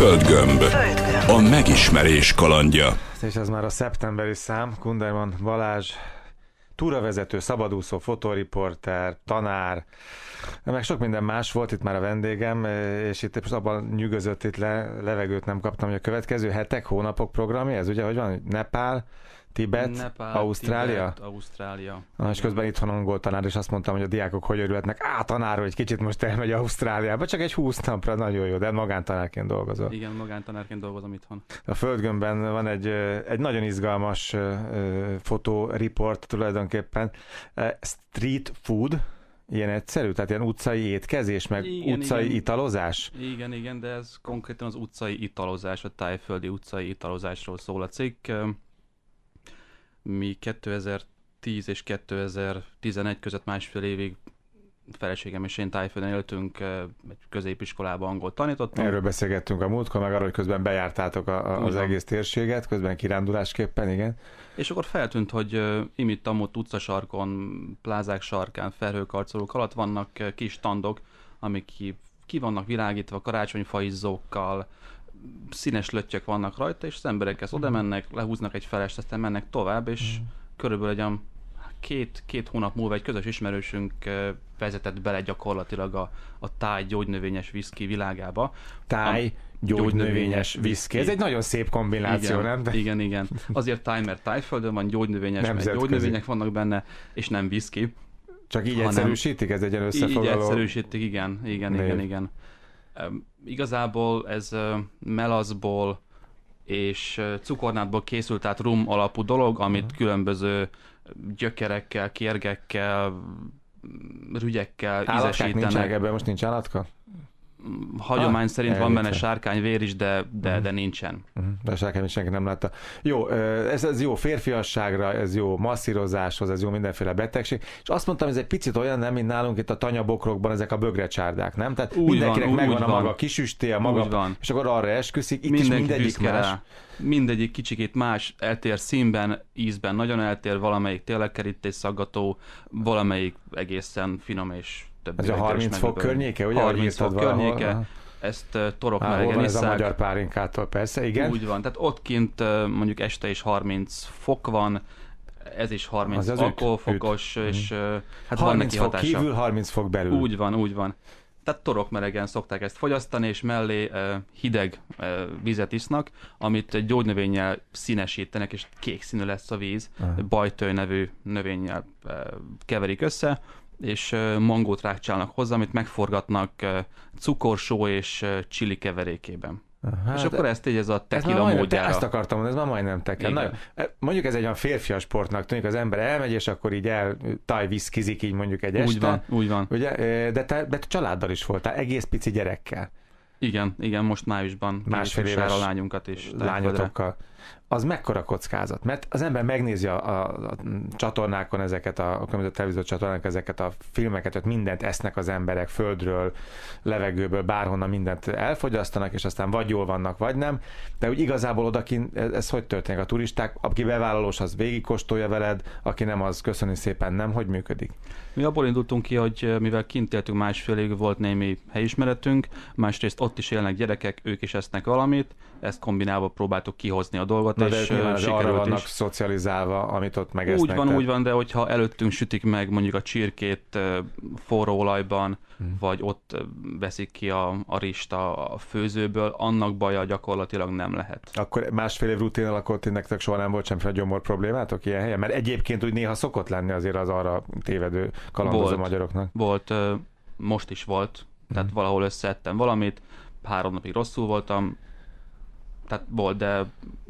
Földgömb. A megismerés kalandja. És ez már a szeptemberi szám. Kunderman Balázs, túravezető, szabadúszó, fotóriporter, tanár, meg sok minden más volt itt már a vendégem, és itt most abban nyűgözött itt le, levegőt nem kaptam, hogy a következő hetek, hónapok programja, ez ugye, hogy van, Nepál, Tibet, Nepal, Ausztrália? Tibet, Ausztrália. Na, és közben itthon angol tanár, és azt mondtam, hogy a diákok hogy örülhetnek. Á, tanár, hogy kicsit most elmegy Ausztráliába, csak egy húsz napra, nagyon jó, de magántanárként dolgozol. Igen, magántanárként dolgozom itthon. A Földgömbben van egy, egy nagyon izgalmas fotóriport tulajdonképpen. Street food, Ilyen egyszerű? Tehát ilyen utcai étkezés, meg igen, utcai igen. italozás? Igen, igen, de ez konkrétan az utcai italozás, a tájföldi utcai italozásról szól a cikk mi 2010 és 2011 között másfél évig feleségem és én tájföldön éltünk, eh, egy középiskolában angolt tanítottam. Erről beszélgettünk a múltkor, meg arról, hogy közben bejártátok a, a, az egész térséget, közben kirándulásképpen, igen. És akkor feltűnt, hogy eh, imit amott utcasarkon, plázák sarkán, felhőkarcolók alatt vannak eh, kis tandok, amik ki vannak világítva karácsonyfaizzókkal, színes löttyök vannak rajta, és az emberek ezt oda mhm. mennek, lehúznak egy felest, aztán mennek tovább, és mm. körülbelül egy két, két hónap múlva egy közös ismerősünk vezetett bele gyakorlatilag a, a táj gyógynövényes viszki világába. Táj gyógynövényes viszki. Ez egy nagyon szép kombináció, igen, nem? De... Igen, igen. Azért táj, mert tájföldön van, gyógynövényes, Nemzetközi. mert gyógynövények vannak benne, és nem viszki. Csak így hanem, egyszerűsítik? Ez egy összefoglaló... Így egyszerűsítik, igen. Igen, Név. igen, igen. Igazából ez melaszból és cukornátból készült, tehát rum alapú dolog, amit különböző gyökerekkel, kérgekkel, rügyekkel Állatkák ízesítenek. nincsenek ebben, most nincs állatka? hagyomány ah, szerint elvitte. van benne sárkány vér is, de, de, uh-huh. de nincsen. Uh-huh. De a is senki nem látta. Jó, ez, ez jó férfiasságra, ez jó masszírozáshoz, ez jó mindenféle betegség. És azt mondtam, ez egy picit olyan, nem, mint nálunk itt a tanyabokrokban ezek a bögrecsárdák, nem? Tehát úgy mindenkinek van, megvan úgy a maga kisüsté, a maga, úgy van. és akkor arra esküszik, itt Mindenki is mindegyik más. Rá. Mindegyik kicsikét más, eltér színben, ízben, nagyon eltér, valamelyik tényleg kerítés szaggató, valamelyik egészen finom és több Ez a 30 fok környéke, ugye? 30 fok környéke. Ahol, ezt uh, torok Há, melegen ez a magyar párinkától persze, igen. Úgy van, tehát ott kint uh, mondjuk este is 30 fok van, ez is 30 az az alkoholfokos, üt. és uh, hát 30 van neki fok hatása. kívül, 30 fok belül. Úgy van, úgy van. Tehát torok melegen szokták ezt fogyasztani, és mellé uh, hideg uh, vizet isznak, amit egy gyógynövényel színesítenek, és kék színű lesz a víz, uh-huh. bajtő nevű növényel uh, keverik össze, és mangót rákcsálnak hozzá, amit megforgatnak cukorsó és csili keverékében. Aha, és akkor ezt így ez a tekila ez módjára. Te ezt akartam mondani, ez már majdnem tekel. Na, e, mondjuk ez egy olyan férfias sportnak tűnik, az ember elmegy, és akkor így el tajviszkizik így mondjuk egy úgy este. Van, úgy van, ugye? De te, de te családdal is voltál, egész pici gyerekkel. Igen, igen, most májusban másfél éves a lányunkat is. Lányotokkal az mekkora kockázat? Mert az ember megnézi a, a, a csatornákon ezeket, a, a különböző televízió csatornákon ezeket a filmeket, hogy mindent esznek az emberek földről, levegőből, bárhonnan mindent elfogyasztanak, és aztán vagy jól vannak, vagy nem. De úgy igazából odakint ez, ez hogy történik? A turisták, aki bevállalós, az végigkóstolja veled, aki nem, az köszöni szépen nem, hogy működik? Mi abból indultunk ki, hogy eh, mivel kint éltünk másfél évig, volt némi helyismeretünk, másrészt ott is élnek gyerekek, ők is esznek valamit, ezt kombinálva próbáltuk kihozni a dolgot, Na, de és nyilván sikerült arra vannak is. szocializálva, amit ott megesznek. Úgy van, tehát... úgy van, de hogyha előttünk sütik meg mondjuk a csirkét forró olajban, hmm. vagy ott veszik ki a, a rista a főzőből, annak baja gyakorlatilag nem lehet. Akkor másfél év rutin alakult, nektek soha nem volt a gyomor problémátok ilyen helyen? Mert egyébként úgy néha szokott lenni azért az arra tévedő kalandozó volt, magyaroknak. Volt, most is volt, tehát hmm. valahol összeettem valamit, három napig rosszul voltam, tehát volt, de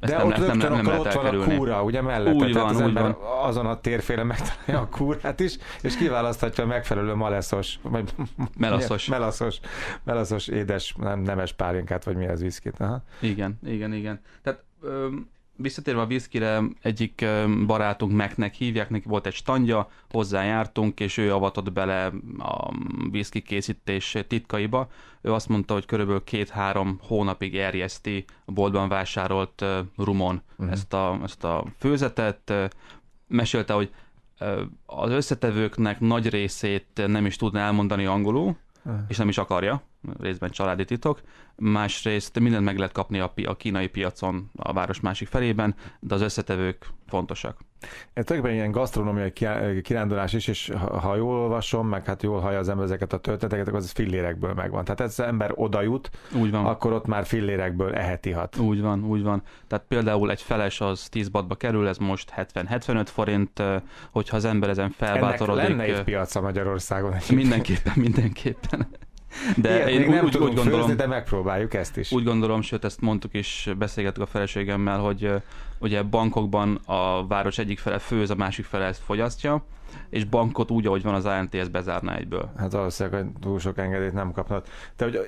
ezt de nem, ott nem, nem, nem lehet ott elkerülni. van a kúra, ugye mellett, úgy tehát van, az úgy ember van. azon a térféle megtalálja a kúrát is, és kiválaszthatja a megfelelő maleszos, vagy melaszos. melaszos, melaszos édes, nem, nemes pálinkát, vagy mi az viszkit. Aha. Igen, igen, igen. Tehát öm, visszatérve a viszkire, egyik barátunk megnek hívják, neki volt egy standja, hozzájártunk, és ő avatott bele a viszki készítés titkaiba. Ő azt mondta, hogy körülbelül két-három hónapig erjeszti a boltban vásárolt rumon uh-huh. ezt, a, ezt a főzetet. Mesélte, hogy az összetevőknek nagy részét nem is tudna elmondani angolul, uh-huh. és nem is akarja részben családi titok, másrészt mindent meg lehet kapni a, a kínai piacon a város másik felében, de az összetevők fontosak. Ez tökben ilyen gasztronómiai kirándulás is, és ha jól olvasom, meg hát jól hallja az ember ezeket a történeteket, akkor az fillérekből megvan. Tehát ez az ember oda jut, úgy van. akkor ott már fillérekből eheti hat. Úgy van, úgy van. Tehát például egy feles az 10 batba kerül, ez most 70-75 forint, hogyha az ember ezen felbátorodik. Ennek lenne egy piaca Magyarországon. Mindenképpen, mindenképpen. De Ilyet, én még úgy, nem úgy, tudunk úgy gondolom, főzni, de megpróbáljuk ezt is. Úgy gondolom, sőt ezt mondtuk is, beszélgettük a feleségemmel, hogy ugye bankokban a város egyik fele főz, a másik fele ezt fogyasztja, és bankot úgy, ahogy van az ANTS bezárná egyből. Hát valószínűleg hogy túl sok engedélyt nem kapnak. Te hogy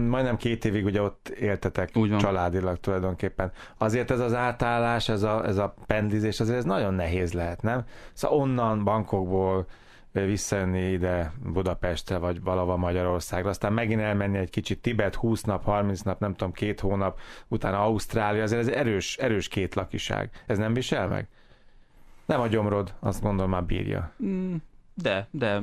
majdnem két évig ugye ott éltetek úgy van. családilag tulajdonképpen. Azért ez az átállás, ez a, ez a pendizés, azért ez nagyon nehéz lehet, nem? Szóval onnan bankokból visszajönni ide Budapestre, vagy valahova Magyarországra, aztán megint elmenni egy kicsit Tibet, 20 nap, 30 nap, nem tudom, két hónap, utána Ausztrália, azért ez erős, erős két lakiság. Ez nem visel meg? Nem a gyomrod, azt gondolom már bírja. Mm, de, de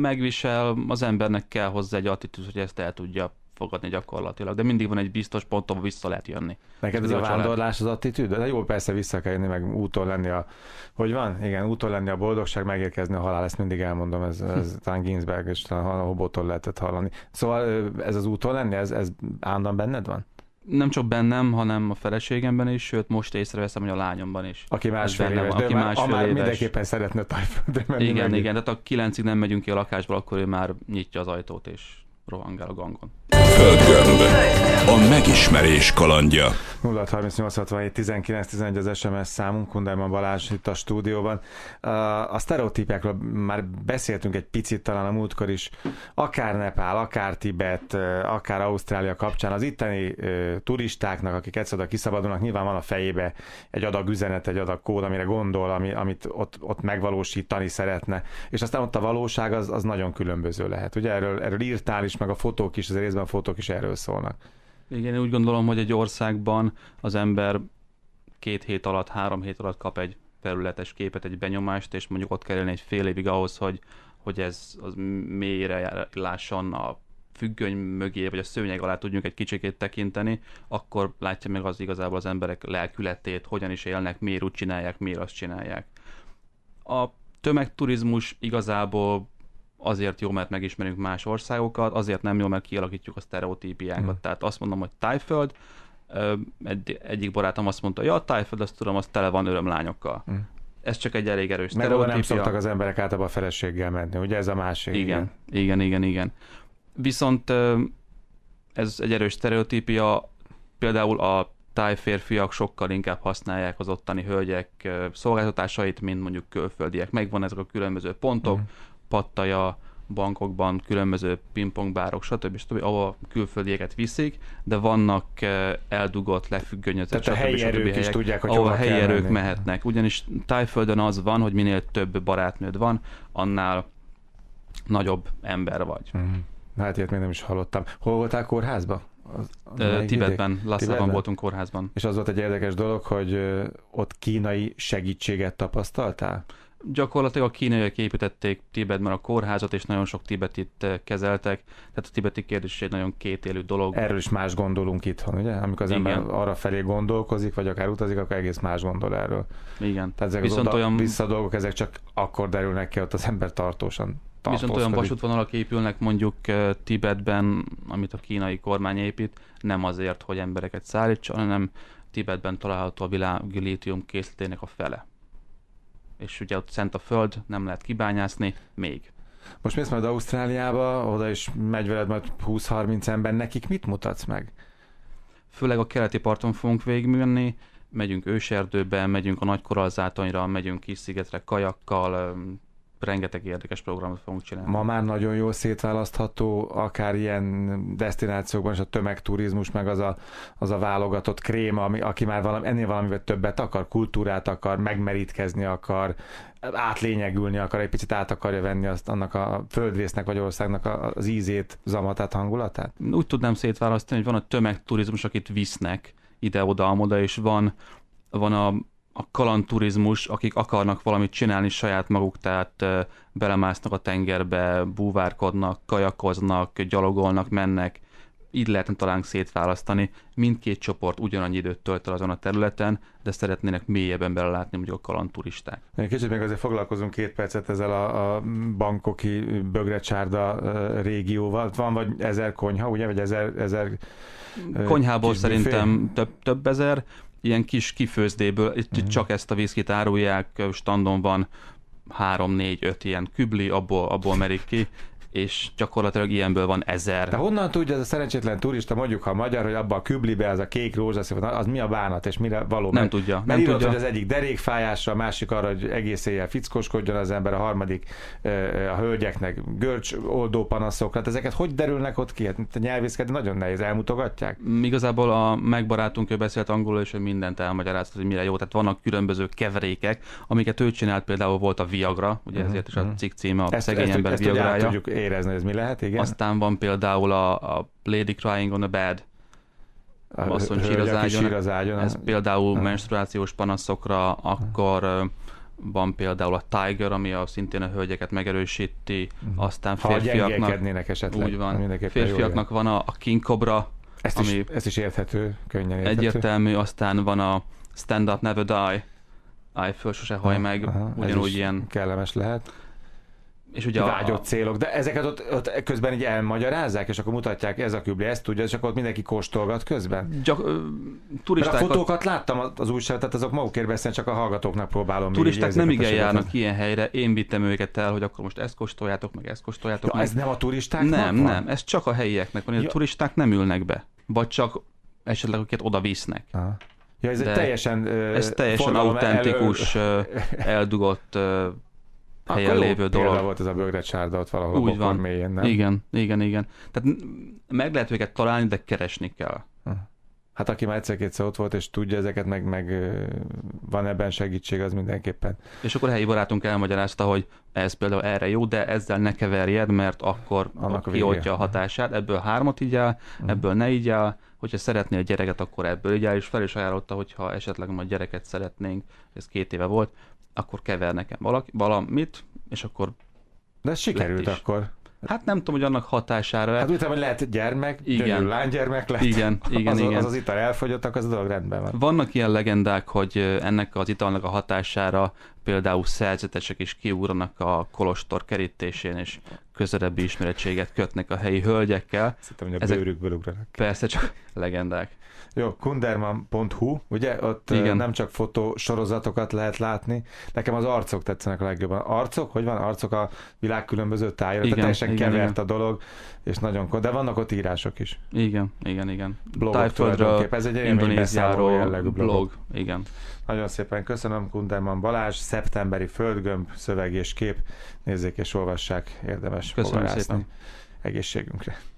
megvisel, az embernek kell hozzá egy attitűd, hogy ezt el tudja fogadni gyakorlatilag, de mindig van egy biztos pont, ahol vissza lehet jönni. Neked ez a, a vándorlás az attitűd? De jó, persze vissza kell jönni, meg úton lenni a... Hogy van? Igen, úton lenni a boldogság, megérkezni a halál, ezt mindig elmondom, ez, hm. ez talán Ginsberg és a hobótól lehetett hallani. Szóval ez az úton lenni, ez, ez állandóan benned van? nem csak bennem, hanem a feleségemben is, sőt most észreveszem, hogy a lányomban is. Aki másfél éves, aki de másfél már, éves. mindenképpen szeretne tajföldre menni. Igen, megint. igen, tehát a kilencig nem megyünk ki a lakásból, akkor ő már nyitja az ajtót és rohangál a gangon. Perk geldi. A megismerés kalandja. 0-38-67-19-11 az SMS számunk, Kunderman Balázs itt a stúdióban. A sztereotípiákról már beszéltünk egy picit talán a múltkor is, akár Nepál, akár Tibet, akár Ausztrália kapcsán. Az itteni turistáknak, akik egyszer kiszabadulnak, nyilván van a fejébe egy adag üzenet, egy adag kód, amire gondol, ami, amit ott, ott megvalósítani szeretne. És aztán ott a valóság az, az nagyon különböző lehet. Ugye erről, erről írtál is, meg a fotók is, az részben a fotók is erről szólnak. Igen, én úgy gondolom, hogy egy országban az ember két hét alatt, három hét alatt kap egy területes képet, egy benyomást, és mondjuk ott kell élni egy fél évig ahhoz, hogy, hogy ez az mélyre lássan a függöny mögé, vagy a szőnyeg alá tudjunk egy kicsikét tekinteni, akkor látja meg az igazából az emberek lelkületét, hogyan is élnek, miért úgy csinálják, miért azt csinálják. A tömegturizmus igazából azért jó, mert megismerünk más országokat, azért nem jó, mert kialakítjuk a sztereotípiákat. Hmm. Tehát azt mondom, hogy Tájföld, egy, egyik barátom azt mondta, ja, Tájföld, azt tudom, az tele van örömlányokkal. Hmm. Ez csak egy elég erős Mert nem szoktak az emberek általában a feleséggel menni, ugye ez a másik. Igen, igen, igen, igen. igen. Viszont ez egy erős sztereotípia, például a tájférfiak sokkal inkább használják az ottani hölgyek szolgáltatásait, mint mondjuk külföldiek. Megvan ezek a különböző pontok, mm. Pattaja, bankokban, különböző pingpongbárok, stb. stb. ahol külföldieket viszik, de vannak eh, eldugott, lefüggönyözött, Tehát stb. a helyi stb. erők helyek, is tudják, hogy ahol a helyi erők menni. mehetnek. Ugyanis Tájföldön az van, hogy minél több barátnőd van, annál nagyobb ember vagy. Mm. Hát ilyet még nem is hallottam. Hol voltál kórházba? Tibetben, Lasszában voltunk kórházban. És az volt egy érdekes dolog, hogy ott kínai segítséget tapasztaltál? gyakorlatilag a kínaiak építették Tibetben a kórházat, és nagyon sok tibetit eh, kezeltek, tehát a tibeti kérdés is egy nagyon kétélű dolog. Erről is más gondolunk itthon, ugye? Amikor az Igen. ember arra felé gondolkozik, vagy akár utazik, akkor egész más gondol erről. Igen. Tehát ezek Viszont az vissza olyan... visszadolgok, ezek csak akkor derülnek ki, ott az ember tartósan Viszont olyan vasútvonalak épülnek mondjuk eh, Tibetben, amit a kínai kormány épít, nem azért, hogy embereket szállítson, hanem Tibetben található a világ lítium készletének a fele és ugye ott szent a föld, nem lehet kibányászni, még. Most mész majd Ausztráliába, oda is megy veled majd 20-30 ember, nekik mit mutatsz meg? Főleg a keleti parton fogunk végigmenni, megyünk őserdőbe, megyünk a nagy koralzátonyra, megyünk kis szigetre kajakkal, rengeteg érdekes programot fogunk csinálni. Ma már nagyon jól szétválasztható, akár ilyen destinációkban is a tömegturizmus, meg az a, az a válogatott krém, ami, aki már valami, ennél valamivel többet akar, kultúrát akar, megmerítkezni akar, átlényegülni akar, egy picit át akarja venni azt, annak a földrésznek vagy országnak az ízét, zamatát, hangulatát? Úgy tudnám szétválasztani, hogy van a tömegturizmus, akit visznek ide-oda-amoda, és van, van a a kalandturizmus, akik akarnak valamit csinálni saját maguk, tehát belemásznak a tengerbe, búvárkodnak, kajakoznak, gyalogolnak, mennek. Így lehetne talán szétválasztani. Mindkét csoport ugyanannyi időt tölt el azon a területen, de szeretnének mélyebben belelátni mondjuk a kalandturisták. Kicsit még azért foglalkozunk két percet ezzel a, a bankoki bögrecsárda régióval. Van vagy ezer konyha, ugye, vagy ezer... ezer Konyhából szerintem több, több ezer ilyen kis kifőzdéből, itt uh-huh. csak ezt a viszkit árulják, standon van három, négy, öt ilyen kübli, abból, abból merik ki, és gyakorlatilag ilyenből van ezer. De honnan tudja ez a szerencsétlen turista, mondjuk ha magyar, hogy abban a küblibe ez a kék rózsaszín, az mi a bánat, és mire való? Nem tudja. Mert nem írott, tudja. hogy az egyik derékfájásra, a másik arra, hogy egész éjjel fickoskodjon az ember, a harmadik a hölgyeknek görcs oldó panaszok. Hát ezeket hogy derülnek ott ki? Hát nyelvészkedni nagyon nehéz, elmutogatják. Igazából a megbarátunk, ő beszélt angolul, és ő mindent elmagyarázta, hogy mire jó. Tehát vannak különböző keverékek, amiket ő csinált, például volt a Viagra, ugye mhm, ezért is a mhm. cikk címe a ezt, szegény ezt, ember ezt, Viagrája. Ezt érezni, ez mi lehet, igen. Aztán van például a, a Lady Crying on a Bed, a asszony sír az ágyon. Sír az ágyon. Ez például uh menstruációs panaszokra, akkor van például a Tiger, ami a, szintén a hölgyeket megerősíti, uh-huh. aztán férfiaknak... Ha esetleg. Úgy van. Férfiaknak van a, a King Cobra, ezt ami is, ez is érthető, könnyen érthető. Egyértelmű, aztán van a Stand Up Never Die, állj föl, sose haj meg, aha, ugyanúgy ilyen... Kellemes lehet és ugye vágyott a... célok, de ezeket ott, ott közben így elmagyarázzák, és akkor mutatják, ez a kübli ezt tudja, és akkor ott mindenki kóstolgat közben. Gyak, ö, turistákat... Mert a fotókat láttam az újság, tehát azok magukért beszélni, csak a hallgatóknak próbálom. Turisták nem igen járnak ilyen helyre, én vittem őket el, hogy akkor most ezt kóstoljátok, meg ezt kóstoljátok. Ja, meg... ez nem a turisták. Nem, van? nem, ez csak a helyieknek van, ja. a turisták nem ülnek be, vagy csak esetleg őket oda visznek. Aha. Ja, ez de egy teljesen, ez teljesen autentikus, el... eldugott helyen Akkor lévő dolog. volt ez a bögre csárda ott valahol Úgy van. mélyen, nem? Igen, igen, igen. Tehát meg lehet őket találni, de keresni kell. Hm. Hát aki már egyszer-kétszer ott volt, és tudja ezeket, meg, meg van ebben segítség, az mindenképpen. És akkor a helyi barátunk elmagyarázta, hogy ez például erre jó, de ezzel ne keverjed, mert akkor Annak a kioltja a hm. hatását. Ebből hármat így el, hm. ebből ne így el. Hogyha szeretnél gyereket, akkor ebből így el, és fel is ajánlotta, hogyha esetleg majd gyereket szeretnénk, ez két éve volt, akkor kever nekem valaki, valamit, és akkor De ez sikerült akkor. Hát nem tudom, hogy annak hatására. Hát úgy hogy lehet gyermek, igen. lánygyermek lehet Igen, igen, az, igen. Az az ital elfogyott, akkor az a dolog rendben van. Vannak ilyen legendák, hogy ennek az italnak a hatására például szerzetesek is kiúranak a kolostor kerítésén, és közelebbi ismeretséget kötnek a helyi hölgyekkel. Szerintem, hogy a Ezek bőrükből ugranak. Persze, csak legendák. Jó, kunderman.hu, ugye? Ott Igen. nem csak fotó sorozatokat lehet látni. Nekem az arcok tetszenek a legjobban. Arcok? Hogy van? Arcok a világ különböző tájra. Igen, Tehát teljesen igen, kevert igen. a dolog, és nagyon De vannak ott írások is. Igen, igen, igen. Blog tulajdonképp. Ez egy Indonéziáról jellegű blog. blog. Igen. Nagyon szépen köszönöm Kunderman Balázs, szeptemberi földgömb, szöveg és kép. Nézzék és olvassák, érdemes Köszönöm szépen. Egészségünkre.